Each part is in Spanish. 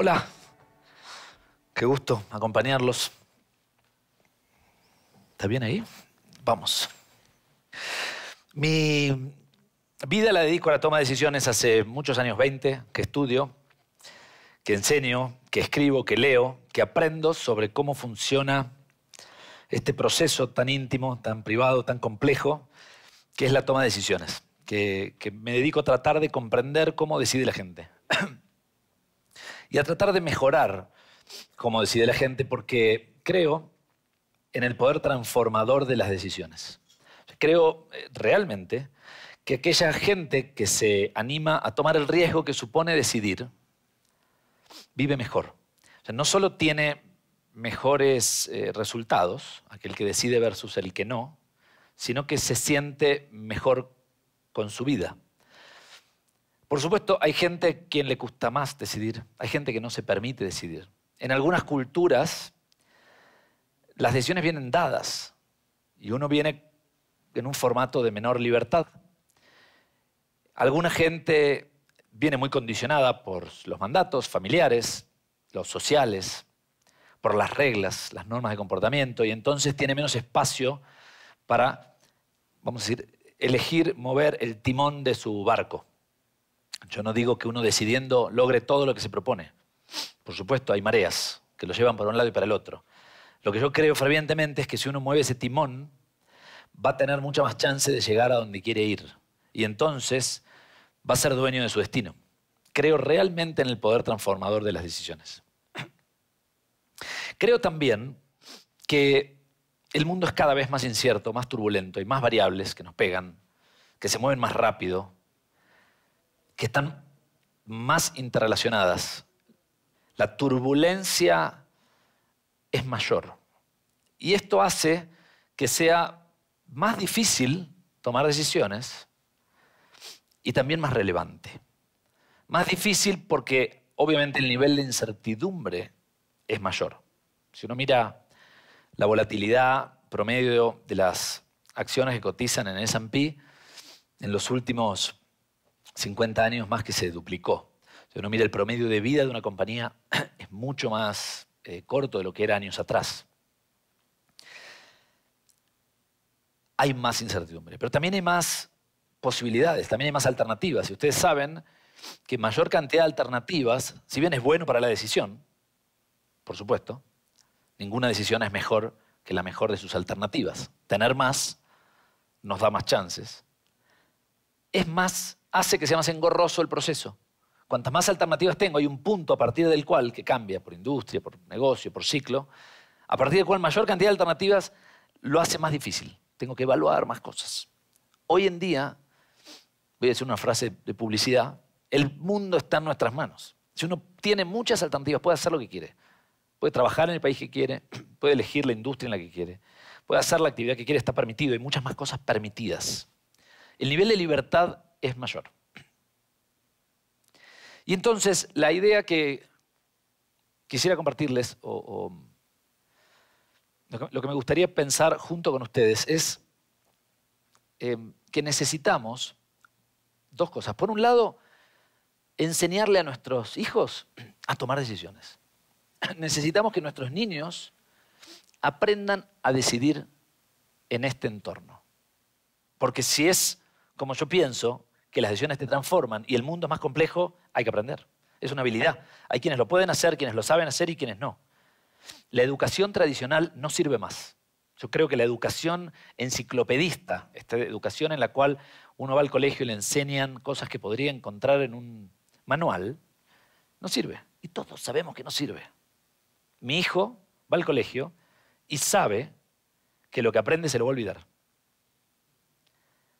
Hola, qué gusto acompañarlos. ¿Está bien ahí? Vamos. Mi vida la dedico a la toma de decisiones hace muchos años 20, que estudio, que enseño, que escribo, que leo, que aprendo sobre cómo funciona este proceso tan íntimo, tan privado, tan complejo, que es la toma de decisiones, que, me dedico a tratar de comprender cómo decide la gente y a tratar de mejorar, como decide la gente, porque creo en el poder transformador de las decisiones. Creo eh, realmente que aquella gente que se anima a tomar el riesgo que supone decidir, vive mejor. no solo tiene mejores eh, resultados, aquel que decide versus el que no, sino que se siente mejor con su vida. Por supuesto, hay gente a quien le gusta más decidir, hay gente que no se permite decidir. En algunas culturas, las decisiones vienen dadas y uno viene en un formato de menor libertad. Alguna gente viene muy condicionada por los mandatos familiares, los sociales, por las reglas, las normas de comportamiento, y entonces tiene menos espacio para, vamos a decir, elegir mover el timón de su barco. Yo no digo que uno decidiendo logre todo lo que se propone. Por supuesto, hay mareas que lo llevan para un lado y para el otro. Lo que yo creo fervientemente es que si uno mueve ese timón, va a tener mucha más chance de llegar a donde quiere ir. Y entonces va a ser dueño de su destino. Creo realmente en el poder transformador de las decisiones. Creo también que el mundo es cada vez más incierto, más turbulento, hay más variables que nos pegan, que se mueven más rápido, que están más interrelacionadas. La turbulencia es mayor. Y esto hace que sea más difícil tomar decisiones y también más relevante. Más difícil porque obviamente el nivel de incertidumbre es mayor. Si uno mira la volatilidad promedio de las acciones que cotizan en S&P en los últimos 50 años más que se duplicó. Si uno mira el promedio de vida de una compañía, es mucho más eh, corto de lo que era años atrás. Hay más incertidumbre, pero también hay más posibilidades, también hay más alternativas. Y ustedes saben que mayor cantidad de alternativas, si bien es bueno para la decisión, por supuesto, ninguna decisión es mejor que la mejor de sus alternativas. Tener más nos da más chances. Es más hace que sea más engorroso el proceso. Cuantas más alternativas tengo, hay un punto a partir del cual, que cambia por industria, por negocio, por ciclo, a partir del cual mayor cantidad de alternativas lo hace más difícil. Tengo que evaluar más cosas. Hoy en día, voy a decir una frase de publicidad, el mundo está en nuestras manos. Si uno tiene muchas alternativas, puede hacer lo que quiere. Puede trabajar en el país que quiere, puede elegir la industria en la que quiere, puede hacer la actividad que quiere, está permitido, hay muchas más cosas permitidas. El nivel de libertad es mayor. Y entonces la idea que quisiera compartirles, o, lo, que, me gustaría pensar junto con ustedes, es em, que necesitamos dos cosas. Por un lado, enseñarle a nuestros hijos a tomar decisiones. Necesitamos que nuestros niños aprendan a decidir en este entorno. Porque si es como yo pienso, que las decisiones te transforman y el mundo es más complejo, hay que aprender. Es una habilidad. Hay quienes lo pueden hacer, quienes lo saben hacer y quienes no. La educación tradicional no sirve más. Yo creo que la educación enciclopedista, esta educación en la cual uno va al colegio y le enseñan cosas que podría encontrar en un manual, no sirve. Y todos sabemos que no sirve. Mi hijo va al colegio y sabe que lo que aprende se lo va a olvidar.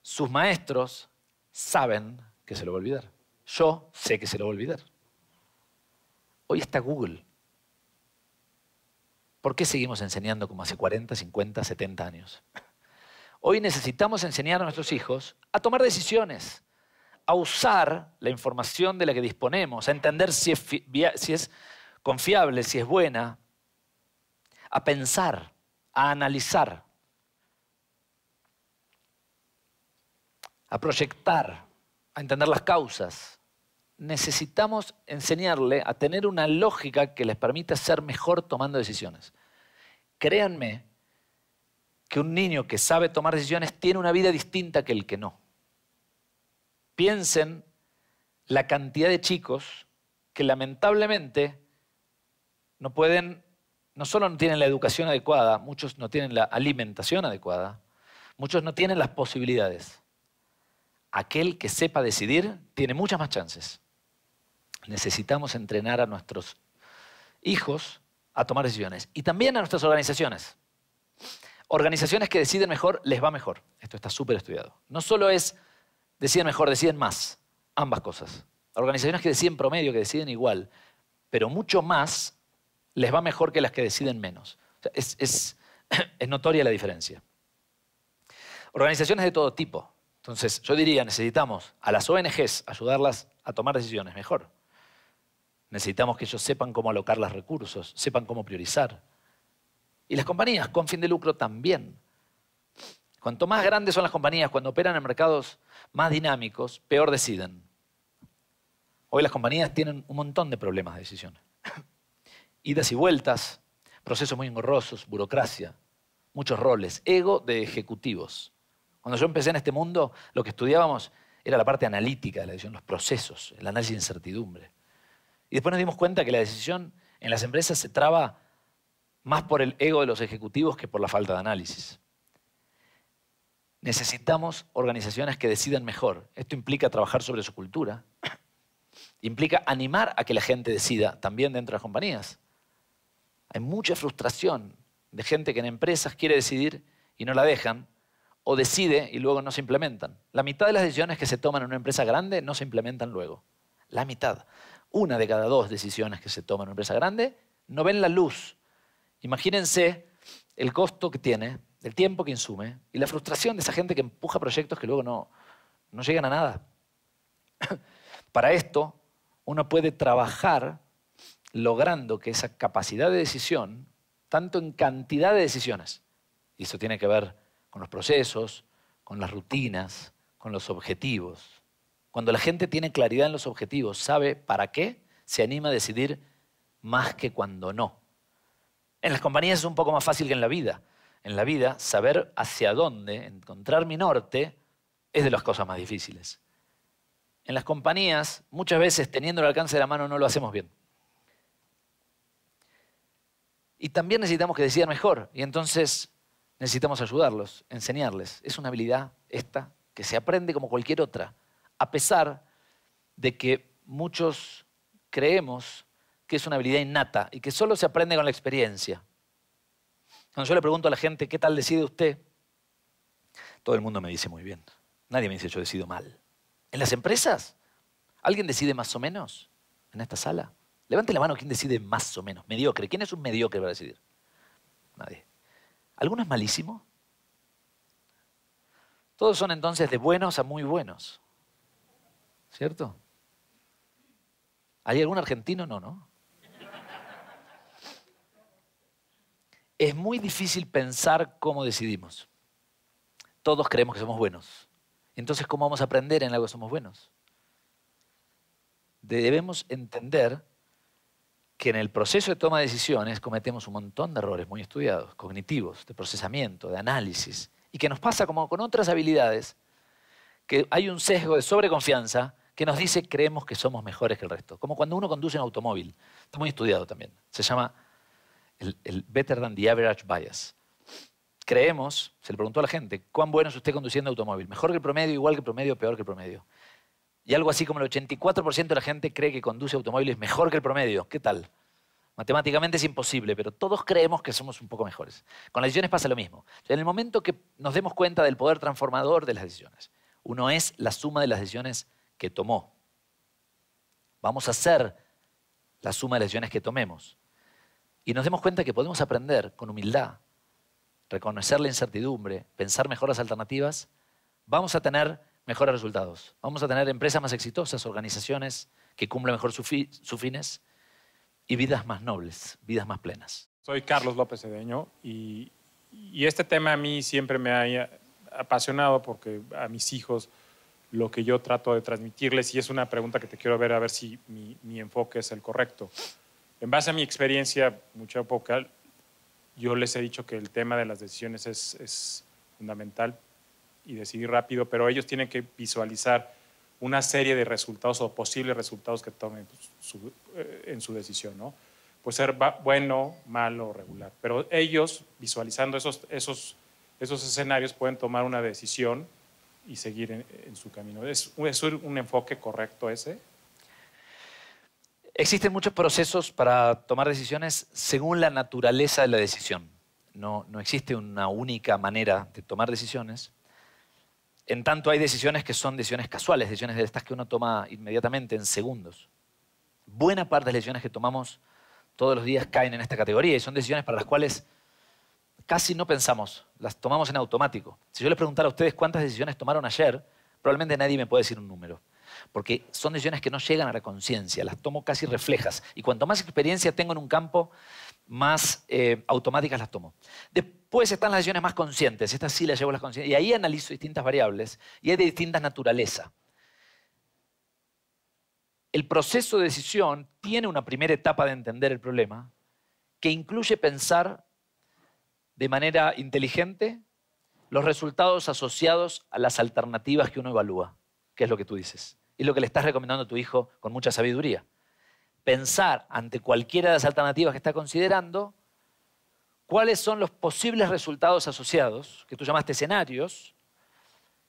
Sus maestros saben que se lo va a olvidar. Yo sé que se lo va a olvidar. Hoy está Google. ¿Por qué seguimos enseñando como hace 40, 50, 70 años? Hoy necesitamos enseñar a nuestros hijos a tomar decisiones, a usar la información de la que disponemos, a entender si es, si es confiable, si es buena, a pensar, a analizar. a proyectar, a entender las causas. Necesitamos enseñarle a tener una lógica que les permita ser mejor tomando decisiones. Créanme que un niño que sabe tomar decisiones tiene una vida distinta que el que no. Piensen la cantidad de chicos que lamentablemente no pueden, no solo no tienen la educación adecuada, muchos no tienen la alimentación adecuada, muchos no tienen las posibilidades aquel que sepa decidir tiene muchas más chances. Necesitamos entrenar a nuestros hijos a tomar decisiones y también a nuestras organizaciones. Organizaciones que deciden mejor les va mejor. Esto está súper estudiado. No solo es deciden mejor, deciden más. Ambas cosas. Organizaciones que deciden promedio, que deciden igual, pero mucho más les va mejor que las que deciden menos. es notoria la diferencia. Organizaciones de todo tipo, entonces, yo diría, necesitamos a las ONGs ayudarlas a tomar decisiones mejor. Necesitamos que ellos sepan cómo alocar los recursos, sepan cómo priorizar. Y las compañías con fin de lucro también. Cuanto más grandes son las compañías cuando operan en mercados más dinámicos, peor deciden. Hoy las compañías tienen un montón de problemas de decisión. Idas y vueltas, procesos muy engorrosos, burocracia, muchos roles, ego de ejecutivos. Cuando yo empecé en este mundo, lo que estudiábamos era la parte analítica de la decisión, los procesos, el análisis de incertidumbre. Y después nos dimos cuenta que la decisión en las empresas se traba más por el ego de los ejecutivos que por la falta de análisis. Necesitamos organizaciones que decidan mejor. Esto implica trabajar sobre su cultura, implica animar a que la gente decida también dentro de las compañías. Hay mucha frustración de gente que en empresas quiere decidir y no la dejan o decide y luego no se implementan. La mitad de las decisiones que se toman en una empresa grande no se implementan luego. La mitad. Una de cada dos decisiones que se toman en una empresa grande no ven la luz. Imagínense el costo que tiene, el tiempo que insume y la frustración de esa gente que empuja proyectos que luego no, no llegan a nada. Para esto, uno puede trabajar logrando que esa capacidad de decisión, tanto en cantidad de decisiones, y eso tiene que ver con los procesos, con las rutinas, con los objetivos. Cuando la gente tiene claridad en los objetivos, sabe para qué, se anima a decidir más que cuando no. En las compañías es un poco más fácil que en la vida. En la vida, saber hacia dónde, encontrar mi norte, es de las cosas más difíciles. En las compañías, muchas veces teniendo el alcance de la mano no lo hacemos bien. Y también necesitamos que decida mejor. Y entonces necesitamos ayudarlos, enseñarles. Es una habilidad esta que se aprende como cualquier otra, a pesar de que muchos creemos que es una habilidad innata y que solo se aprende con la experiencia. Cuando yo le pregunto a la gente, ¿qué tal decide usted? Todo el mundo me dice muy bien. Nadie me dice yo decido mal. En las empresas, ¿alguien decide más o menos en esta sala? Levante la mano quien decide más o menos. Mediocre. ¿Quién es un mediocre para decidir? Nadie. ¿Alguno es malísimo? Todos son entonces de buenos a muy buenos. ¿Cierto? ¿Hay algún argentino? No, no. Es muy difícil pensar cómo decidimos. Todos creemos que somos buenos. Entonces, ¿cómo vamos a aprender en algo que somos buenos? Debemos entender que en el proceso de toma de decisiones cometemos un montón de errores muy estudiados, cognitivos, de procesamiento, de análisis, y que nos pasa como con otras habilidades, que hay un sesgo de sobreconfianza que nos dice creemos que somos mejores que el resto. Como cuando uno conduce un automóvil, está muy estudiado también, se llama el, Better Than the Average Bias. Creemos, se le preguntó a la gente, ¿cuán bueno es usted conduciendo automóvil? ¿Mejor que el promedio, igual que el promedio, peor que el promedio? Y algo así como el 84% de la gente cree que conduce automóviles mejor que el promedio. ¿Qué tal? Matemáticamente es imposible, pero todos creemos que somos un poco mejores. Con las decisiones pasa lo mismo. En el momento que nos demos cuenta del poder transformador de las decisiones, uno es la suma de las decisiones que tomó. Vamos a ser la suma de las decisiones que tomemos. Y nos demos cuenta que podemos aprender con humildad, reconocer la incertidumbre, pensar mejor las alternativas, vamos a tener mejores resultados. Vamos a tener empresas más exitosas, organizaciones que cumplan mejor sus fines y vidas más nobles, vidas más plenas. Soy Carlos López Cedeño y, y este tema a mí siempre me ha apasionado porque a mis hijos lo que yo trato de transmitirles, y es una pregunta que te quiero ver a ver si mi, enfoque es el correcto. En base a mi experiencia, mucha yo les he dicho que el tema de las decisiones es, es fundamental y decidir rápido, pero ellos tienen que visualizar una serie de resultados o posibles resultados que tomen pues, eh, en su decisión, ¿no? Puede ser bueno, malo, regular, pero ellos visualizando esos, esos, esos escenarios pueden tomar una decisión y seguir en, su camino. ¿Es, ¿Es un enfoque correcto ese? Existen muchos procesos para tomar decisiones según la naturaleza de la decisión. No, no, existe una única manera de tomar decisiones. En tanto hay decisiones que son decisiones casuales, decisiones de estas que uno toma inmediatamente en segundos. Buena parte de las decisiones que tomamos todos los días caen en esta categoría y son decisiones para las cuales casi no pensamos, las tomamos en automático. Si yo les preguntara a ustedes cuántas decisiones tomaron ayer, probablemente nadie me puede decir un número, porque son decisiones que no llegan a la conciencia, las tomo casi reflejas. Y cuanto más experiencia tengo en un campo, más eh, automáticas las tomo. Después están las decisiones más conscientes, estas sí las llevo las conscientes, y ahí analizo distintas variables y hay de distintas naturaleza El proceso de decisión tiene una primera etapa de entender el problema que incluye pensar de manera inteligente los resultados asociados a las alternativas que uno evalúa, que es lo que tú dices, y lo que le estás recomendando a tu hijo con mucha sabiduría pensar ante cualquiera de las alternativas que está considerando cuáles son los posibles resultados asociados, que tú llamaste escenarios,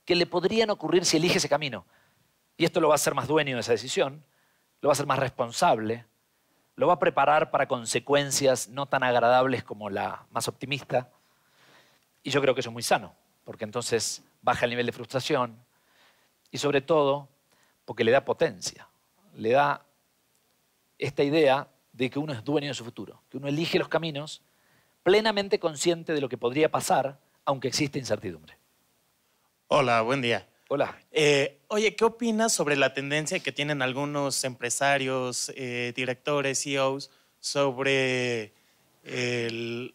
que le podrían ocurrir si elige ese camino. Y esto lo va a hacer más dueño de esa decisión, lo va a hacer más responsable, lo va a preparar para consecuencias no tan agradables como la más optimista. Y yo creo que eso es muy sano, porque entonces baja el nivel de frustración y sobre todo porque le da potencia, le da esta idea de que uno es dueño de su futuro, que uno elige los caminos plenamente consciente de lo que podría pasar, aunque existe incertidumbre. Hola, buen día. Hola. Eh, oye, ¿qué opinas sobre la tendencia que tienen algunos empresarios, eh, directores, CEOs sobre eh,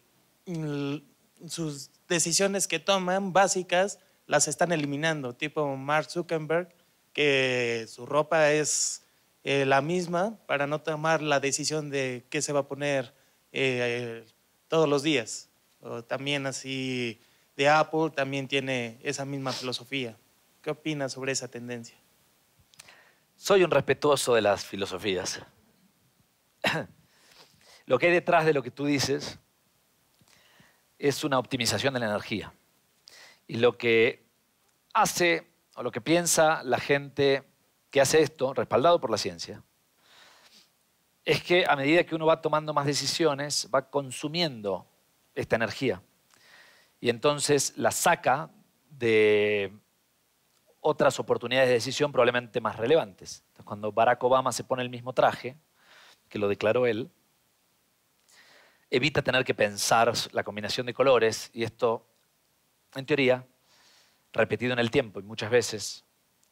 sus decisiones que toman básicas las están eliminando? Tipo Mark Zuckerberg, que su ropa es eh, la misma para no tomar la decisión de qué se va a poner eh, todos los días. también así de Apple también tiene esa misma filosofía. ¿Qué opinas sobre esa tendencia? Soy un respetuoso de las filosofías. lo que hay detrás de lo que tú dices es una optimización de la energía. Y lo que hace o lo que piensa la gente que hace esto, respaldado por la ciencia, es que a medida que uno va tomando más decisiones, va consumiendo esta energía. Y entonces la saca de otras oportunidades de decisión probablemente más relevantes. cuando Barack Obama se pone el mismo traje, que lo declaró él, evita tener que pensar la combinación de colores y esto, en teoría, repetido en el tiempo y muchas veces,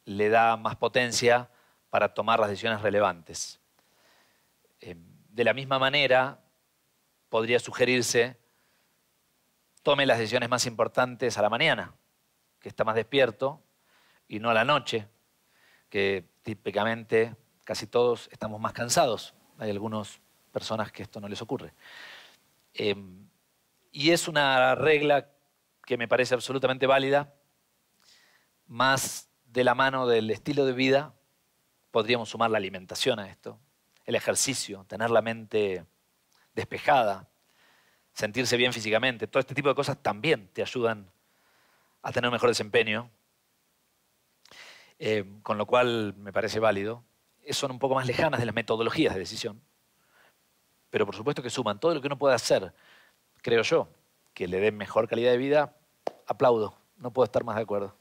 le da más potencia para tomar las decisiones relevantes. Eh, de la misma manera, podría sugerirse, tome las decisiones más importantes a la mañana, que está más despierto, y no a la noche, que típicamente casi todos estamos más cansados. Hay algunas personas que esto no les ocurre. Eh, y es una regla que me parece absolutamente válida, más de la mano del estilo de vida, podríamos sumar la alimentación a esto, el ejercicio, tener la mente despejada, sentirse bien físicamente. Todo este tipo de cosas también te ayudan a tener un mejor desempeño, eh, con lo cual me parece válido. Son un poco más lejanas de las metodologías de decisión, pero por supuesto que suman todo lo que uno puede hacer, creo yo, que le dé mejor calidad de vida, aplaudo, no puedo estar más de acuerdo.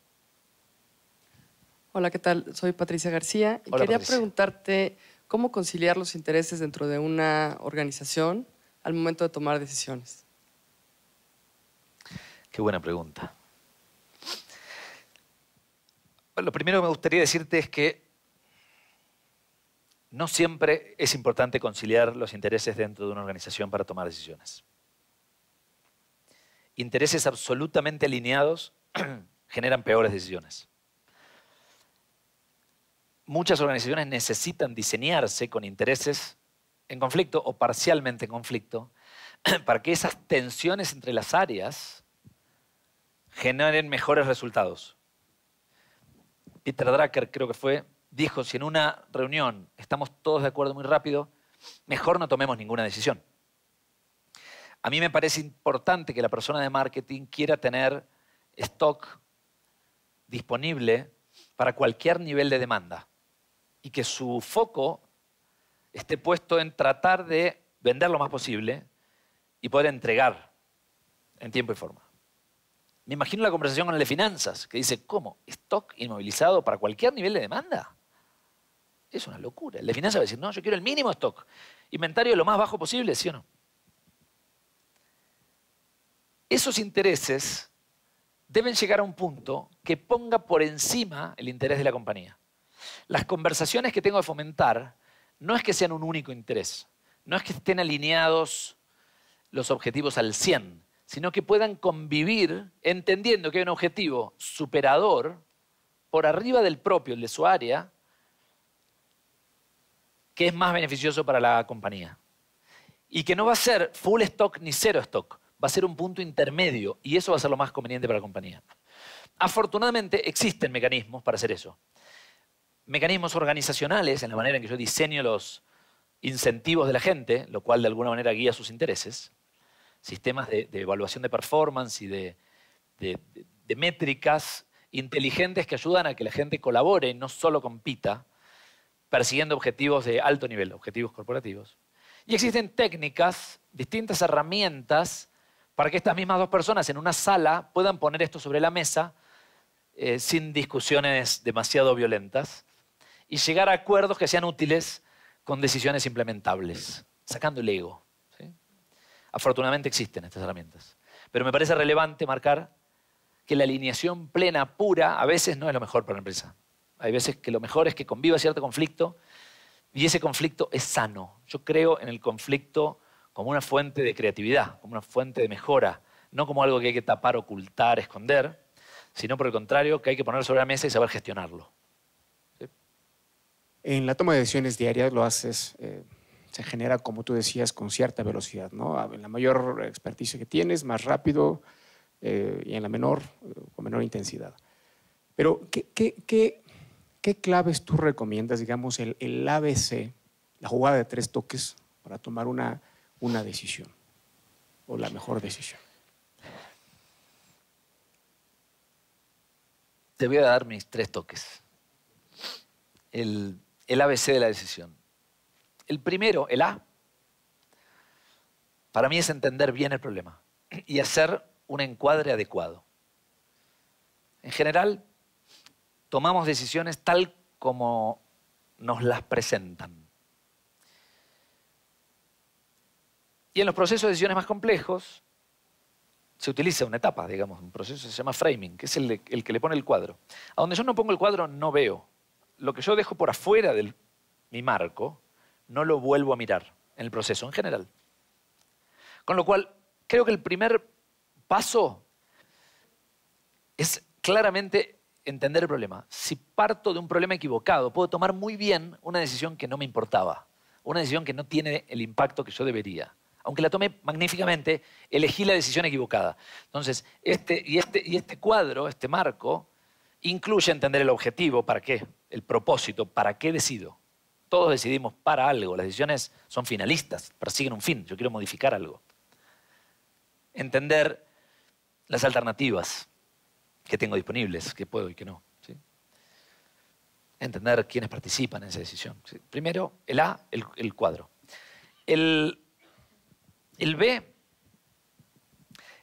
Hola, ¿qué tal? Soy Patricia García y quería preguntarte cómo conciliar los intereses dentro de una organización al momento de tomar decisiones. Qué buena pregunta. lo primero que me gustaría decirte es que no siempre es importante conciliar los intereses dentro de una organización para tomar decisiones. Intereses absolutamente alineados generan peores decisiones muchas organizaciones necesitan diseñarse con intereses en conflicto o parcialmente en conflicto para que esas tensiones entre las áreas generen mejores resultados. Peter Drucker creo que fue, dijo, si en una reunión estamos todos de acuerdo muy rápido, mejor no tomemos ninguna decisión. A mí me parece importante que la persona de marketing quiera tener stock disponible para cualquier nivel de demanda y que su foco esté puesto en tratar de vender lo más posible y poder entregar en tiempo y forma. Me imagino la conversación con el de finanzas, que dice, ¿cómo? ¿Stock inmovilizado para cualquier nivel de demanda? Es una locura. El de finanzas va a decir, no, yo quiero el mínimo stock. Inventario lo más bajo posible, ¿sí o no? Esos intereses deben llegar a un punto que ponga por encima el interés de la compañía. Las conversaciones que tengo que fomentar no es que sean un único interés, no es que estén alineados los objetivos al 100, sino que puedan convivir entendiendo que hay un objetivo superador por arriba del propio, el de su área, que es más beneficioso para la compañía. Y que no va a ser full stock ni cero stock, va a ser un punto intermedio y eso va a ser lo más conveniente para la compañía. Afortunadamente existen mecanismos para hacer eso mecanismos organizacionales en la manera en que yo diseño los incentivos de la gente, lo cual de alguna manera guía sus intereses, sistemas de, evaluación de performance y de, métricas inteligentes que ayudan a que la gente colabore y no solo compita, persiguiendo objetivos de alto nivel, objetivos corporativos. Y existen técnicas, distintas herramientas para que estas mismas dos personas en una sala puedan poner esto sobre la mesa eh, sin discusiones demasiado violentas y llegar a acuerdos que sean útiles con decisiones implementables, sacando el ego. Afortunadamente existen estas herramientas. Pero me parece relevante marcar que la alineación plena, pura, a veces no es lo mejor para la empresa. Hay veces que lo mejor es que conviva cierto conflicto y ese conflicto es sano. Yo creo en el conflicto como una fuente de creatividad, como una fuente de mejora, no como algo que hay que tapar, ocultar, esconder, sino por el contrario, que hay que poner sobre la mesa y saber gestionarlo. En la toma de decisiones diarias lo haces, eh, se genera, como tú decías, con cierta velocidad, ¿no? Ah, en La mayor experticia que tienes, más rápido eh, y en la menor, eh, con menor intensidad. Pero, ¿qué, claves tú recomiendas, digamos, el, el, ABC, la jugada de tres toques para tomar una, una decisión o la mejor decisión? Te voy a dar mis tres toques. El el ABC de la decisión. El primero, el A, para mí es entender bien el problema y hacer un encuadre adecuado. En general, tomamos decisiones tal como nos las presentan. Y en los procesos de decisiones más complejos se utiliza una etapa, digamos, un proceso que se llama framing, que es el, el que le pone el cuadro. A donde yo no pongo el cuadro no veo lo que yo dejo por afuera de mi marco, no lo vuelvo a mirar en el proceso en general. Con lo cual, creo que el primer paso es claramente entender el problema. Si parto de un problema equivocado, puedo tomar muy bien una decisión que no me importaba, una decisión que no tiene el impacto que yo debería. Aunque la tome magníficamente, elegí la decisión equivocada. Entonces, este, y, este, y este cuadro, este marco, incluye entender el objetivo, para qué, el propósito, para qué decido. Todos decidimos para algo, las decisiones son finalistas, persiguen un fin, yo quiero modificar algo. Entender las alternativas que tengo disponibles, que puedo y que no. Entender quiénes participan en esa decisión. Primero, el A, el, cuadro. el B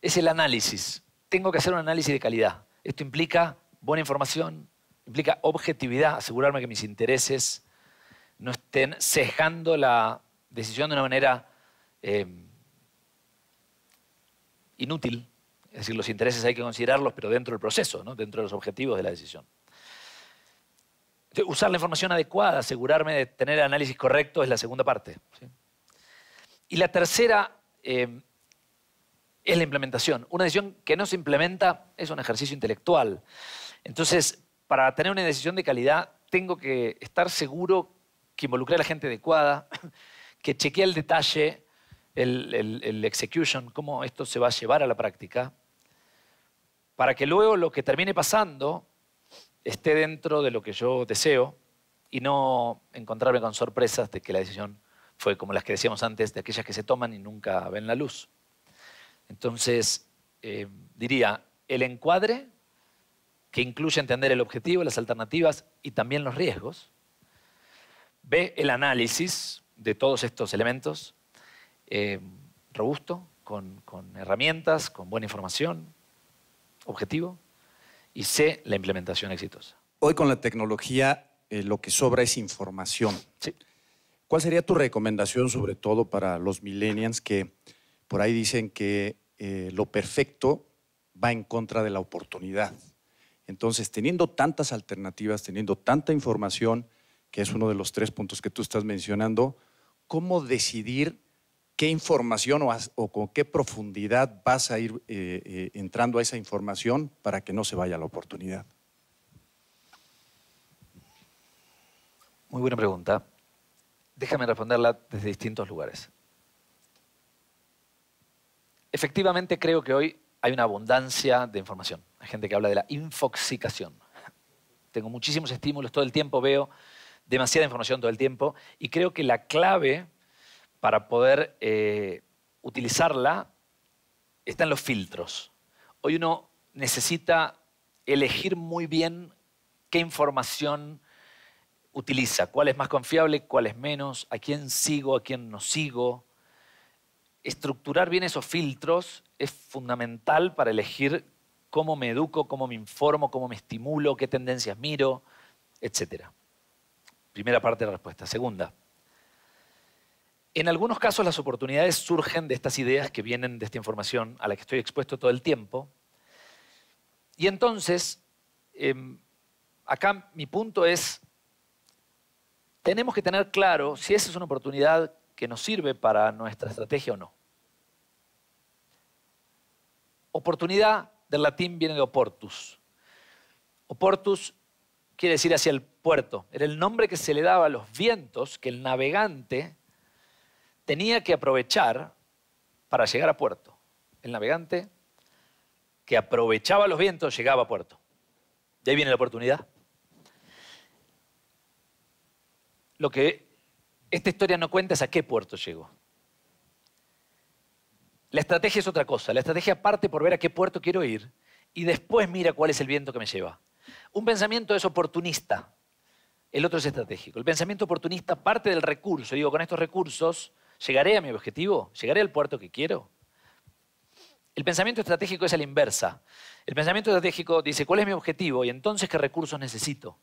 es el análisis. Tengo que hacer un análisis de calidad. Esto implica Buena información implica objetividad, asegurarme que mis intereses no estén cejando la decisión de una manera em, inútil. Es decir, los intereses hay que considerarlos, pero dentro del proceso, dentro de los objetivos de la decisión. usar la información adecuada, asegurarme de tener el análisis correcto es la segunda parte. Y la tercera em, es la implementación. Una decisión que no se implementa es un ejercicio intelectual. Entonces, para tener una decisión de calidad, tengo que estar seguro que involucré a la gente adecuada, que chequeé el detalle, el, execution, cómo esto se va a llevar a la práctica, para que luego lo que termine pasando esté dentro de lo que yo deseo y no encontrarme con sorpresas de que la decisión fue como las que decíamos antes, de aquellas que se toman y nunca ven la luz. Entonces, eh, diría, el encuadre que incluye entender el objetivo, las alternativas y también los riesgos. B, el análisis de todos estos elementos, eh, robusto, con, herramientas, con buena información, objetivo. Y C, la implementación exitosa. Hoy con la tecnología eh, lo que sobra es información. ¿Cuál sería tu recomendación sobre todo para los millennials que por ahí dicen que eh, lo perfecto va en contra de la oportunidad? Entonces, teniendo tantas alternativas, teniendo tanta información, que es uno de los tres puntos que tú estás mencionando, ¿cómo decidir qué información o, con qué profundidad vas a ir eh, eh, entrando a esa información para que no se vaya la oportunidad? Muy buena pregunta. Déjame responderla desde distintos lugares. Efectivamente creo que hoy hay una abundancia de información. Hay gente que habla de la infoxicación. Tengo muchísimos estímulos todo el tiempo, veo demasiada información todo el tiempo y creo que la clave para poder eh, utilizarla está en los filtros. Hoy uno necesita elegir muy bien qué información utiliza, cuál es más confiable, cuál es menos, a quién sigo, a quién no sigo. Estructurar bien esos filtros es fundamental para elegir cómo me educo, cómo me informo, cómo me estimulo, qué tendencias miro, Etcétera. Primera parte de la respuesta. Segunda, en algunos casos las oportunidades surgen de estas ideas que vienen de esta información a la que estoy expuesto todo el tiempo. Y entonces, em, acá mi punto es, tenemos que tener claro si esa es una oportunidad que nos sirve para nuestra estrategia o no. Oportunidad del latín viene de Oportus. Oportus quiere decir hacia el puerto. Era el nombre que se le daba a los vientos que el navegante tenía que aprovechar para llegar a puerto. El navegante que aprovechaba los vientos llegaba a puerto. De ahí viene la oportunidad. Lo que esta historia no cuenta es a qué puerto llegó. La estrategia es otra cosa. La estrategia parte por ver a qué puerto quiero ir y después mira cuál es el viento que me lleva. Un pensamiento es oportunista, el otro es estratégico. El pensamiento oportunista parte del recurso. Digo, con estos recursos llegaré a mi objetivo, llegaré al puerto que quiero. El pensamiento estratégico es a la inversa. El pensamiento estratégico dice cuál es mi objetivo y entonces qué recursos necesito.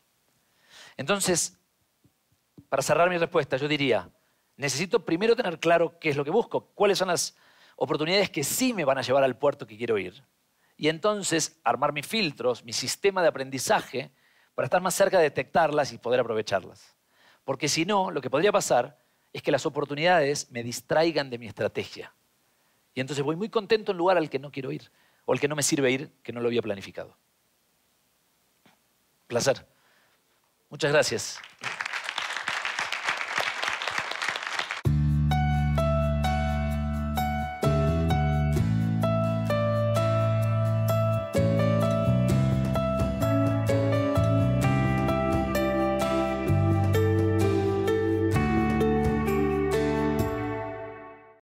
Entonces, para cerrar mi respuesta, yo diría, necesito primero tener claro qué es lo que busco, cuáles son las oportunidades que sí me van a llevar al puerto que quiero ir. Y entonces armar mis filtros, mi sistema de aprendizaje, para estar más cerca de detectarlas y poder aprovecharlas. Porque si no, lo que podría pasar es que las oportunidades me distraigan de mi estrategia. Y entonces voy muy contento en lugar al que no quiero ir, o al que no me sirve ir, que no lo había planificado. Placer. Muchas gracias.